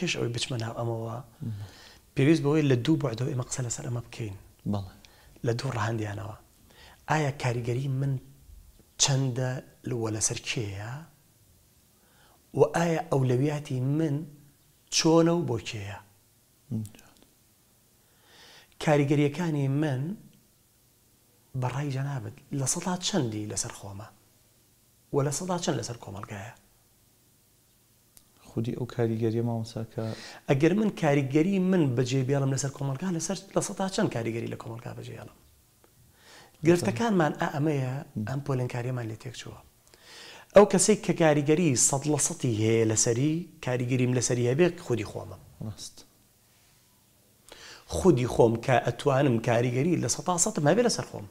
كيش ئەوەی بچمە ناو ئەمەوە پێویست بەوەی لە دوو بەعدەوە ئێمە قسە لەسەر ئەمە لدو لە دوو ڕەهندیانەوە آية كاريجري من چەندە لەوە سركيا وآية أولوياتي من تشونو بوكيا كاريجري كاني من براي جەنابێت لصلاة سەدا لسر خوما ولا صلاة لە لسر چەند لەسەر خودی ئەو کاریگەری مامۆساکە ئەگەر من کاریگەری من بەجێبیاڵم لەسەر کۆمەلگا لەسەر لە سە چەند کاریگەری لە کۆمەلگا بەجێیاڵم گرتەکانمان ئا ئەمەیە ئەم پۆلنکاریمان لێ تێک چووە ئەو کەسێک کە کاریگەری سەد لە سەی هەیە لەسەری کاریگەریم لەسەری هەبێت خودی خۆمە ڕاست خودی خۆم کە ئەتوانم کاریگەری لە سە سەم هەبێ لەسەر خۆم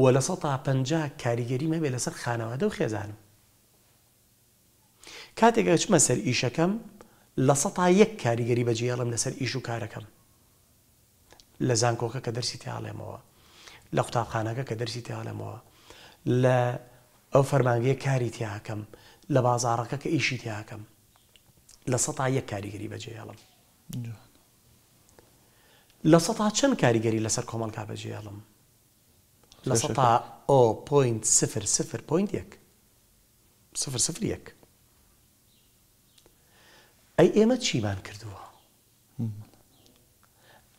وە لە سە پ کاریگەری مەبێ لەسەر خانەوادە و خێزانم کاتێکگە چمە سەر ئیشەکەم لە سەتا یەک کاریگەری بەجێڵم لەسەر ئیش و کارەکەم لە زانکۆکە کە دەرسی تیاڵێمەوە لە قوتابخانەکە کە دەرسی تیاڵێمەوە لە ئەو فەرمانگەیە کاری تیاکەم لە بازارەکە کە ئیشی تیاکەم لسطا يك كاري کاریگەری جيالا لسطا سەتا كاري کاریگەری لسر كومال كابا جيالا لسطا او بوينت سفر سفر بوينت يك سفر سفر يك ئەی ئێمە چیمان کردووە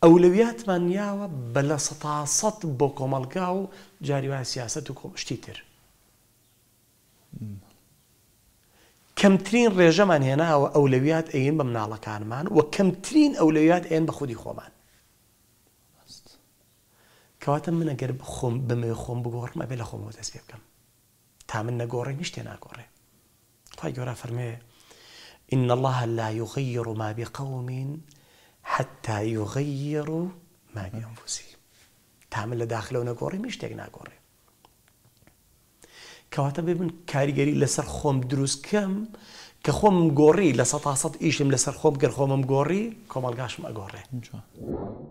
ئەولەویاتمان نیاوە بە لە سەتاسەد بۆ کۆمەلگا و جاریوان سیاست و کۆشتی تر کەمترین ڕێژەمان هێناوە ئەولەویات ئەین بە مناڵەکانمان و کەمترین ئەولەویات ئێن بە خودی خۆمان کەواتە منە گەر بخۆم بمێ خۆم بگۆڕمە بێ لە خۆمەوە دەست پێ بکەم تا من نەگۆڕێک نیشتێ ناگۆڕێ خی گەۆرا فەرمێ إن الله لا يغير ما بقوم حتى يغيروا ما بأنفسهم تعمل داخله ونقوري مش میشتێک ناگۆڕێ کەواتە بێ من کاریگەری لەسەر خۆم دروستکەم کە خۆم گۆڕی لە سە تا سە ئیشم قوري خۆم قاش ما قوري کۆمەلگاشم